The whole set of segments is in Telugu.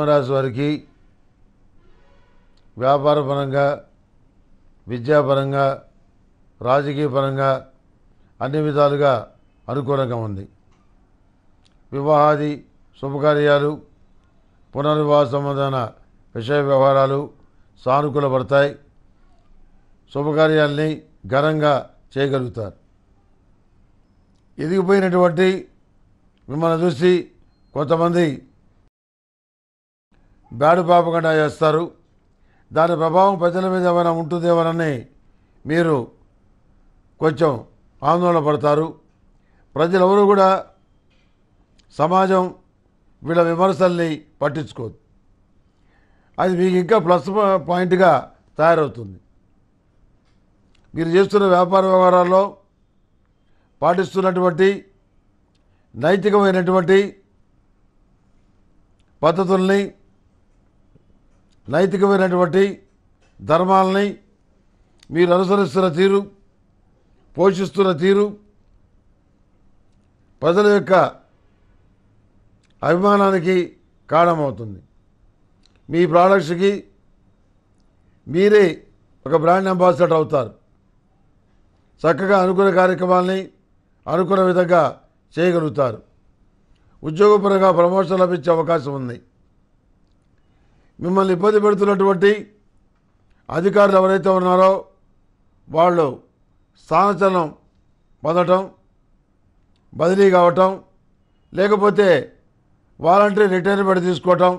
సింహరాశి వారికి వ్యాపారపరంగా విద్యాపరంగా రాజకీయపరంగా అన్ని విధాలుగా అనుకూలంగా ఉంది వివాహాది శుభకార్యాలు పునర్వివాహ సంబంధమైన విషయ వ్యవహారాలు సానుకూలపడతాయి శుభకార్యాల్ని ఘనంగా చేయగలుగుతారు ఎదిగిపోయినటువంటి మిమ్మల్ని చూసి కొంతమంది బ్యాడు పాపకుండా చేస్తారు దాని ప్రభావం ప్రజల మీద ఏమైనా ఉంటుందేమోనని మీరు కొంచెం ఆందోళన పడతారు ప్రజలెవరూ కూడా సమాజం వీళ్ళ విమర్శల్ని పట్టించుకోదు అది మీకు ఇంకా ప్లస్ పాయింట్గా తయారవుతుంది మీరు చేస్తున్న వ్యాపార వ్యవహారాల్లో పాటిస్తున్నటువంటి నైతికమైనటువంటి పద్ధతుల్ని నైతికమైనటువంటి ధర్మాలని మీరు అనుసరిస్తున్న తీరు పోషిస్తున్న తీరు ప్రజల యొక్క అభిమానానికి కారణమవుతుంది మీ ప్రోడక్ట్స్కి మీరే ఒక బ్రాండ్ అంబాసిడర్ అవుతారు చక్కగా అనుకున్న కార్యక్రమాల్ని అనుకున్న విధంగా చేయగలుగుతారు ఉద్యోగపరంగా ప్రమోషన్ లభించే అవకాశం ఉంది మిమ్మల్ని ఇబ్బంది పెడుతున్నటువంటి అధికారులు ఎవరైతే ఉన్నారో వాళ్ళు స్థానచలనం పొందటం బదిలీ కావటం లేకపోతే వాలంటరీ రిటైర్మెంట్ తీసుకోవటం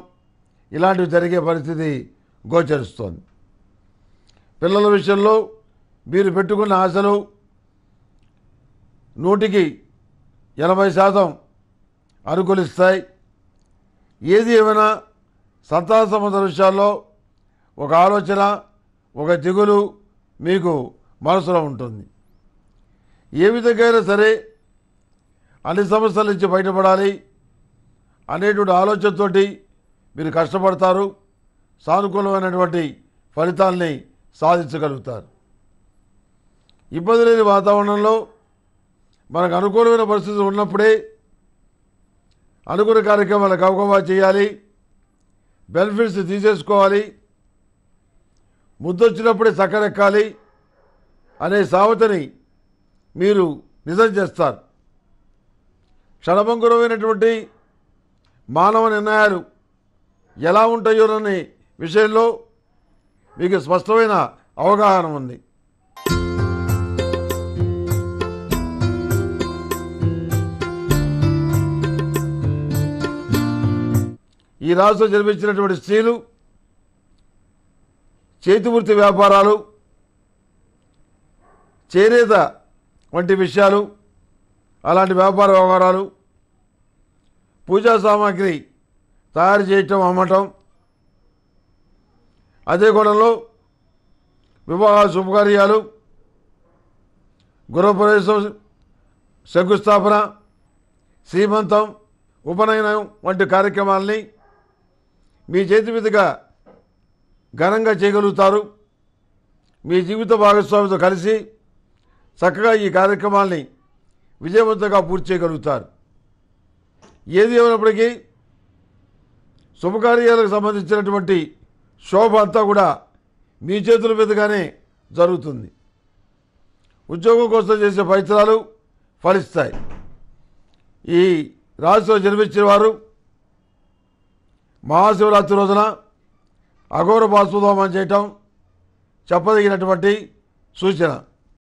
ఇలాంటివి జరిగే పరిస్థితి గోచరిస్తోంది పిల్లల విషయంలో మీరు పెట్టుకున్న ఆశలు నూటికి ఎనభై శాతం అనుకూలిస్తాయి ఏది ఏమైనా సంతాన సంబంధ విషయాల్లో ఒక ఆలోచన ఒక దిగులు మీకు మనసులో ఉంటుంది ఏ విధంగా సరే అన్ని సమస్యల నుంచి బయటపడాలి అనేటువంటి ఆలోచనతోటి మీరు కష్టపడతారు సానుకూలమైనటువంటి ఫలితాల్ని సాధించగలుగుతారు ఇబ్బంది లేని వాతావరణంలో మనకు అనుకూలమైన పరిస్థితులు ఉన్నప్పుడే అనుకూల కార్యక్రమాలకు అవగవా చేయాలి బెనిఫిట్స్ తీసేసుకోవాలి ముద్దొచ్చినప్పుడే చక్కరెక్కాలి అనే సామెతని మీరు నిజం చేస్తారు క్షణభంగురమైనటువంటి మానవ నిర్ణయాలు ఎలా ఉంటాయోననే విషయంలో మీకు స్పష్టమైన అవగాహన ఉంది ఈ రాష్ట్రం జన్మించినటువంటి స్త్రీలు చేతివృత్తి వ్యాపారాలు చేనేత వంటి విషయాలు అలాంటి వ్యాపార వ్యవహారాలు పూజా సామాగ్రి తయారు చేయటం అమ్మటం అదే కోణంలో వివాహ శుభకార్యాలు గృహప్రవేశం శంకుస్థాపన శ్రీమంతం ఉపనయనం వంటి కార్యక్రమాల్ని మీ చేతి మీదుగా ఘనంగా చేయగలుగుతారు మీ జీవిత భాగస్వామితో కలిసి చక్కగా ఈ కార్యక్రమాల్ని విజయవంతంగా పూర్తి చేయగలుగుతారు ఏది ఏమైనప్పటికీ శుభకార్యాలకు సంబంధించినటువంటి శోభ అంతా కూడా మీ చేతుల మీదుగానే జరుగుతుంది ఉద్యోగం కోసం చేసే ప్రయత్నాలు ఫలిస్తాయి ఈ రాశిలో జన్మించిన వారు మహాశివరాత్రి రోజున అఘోర బాసుదోమం చేయటం చెప్పదగినటువంటి సూచన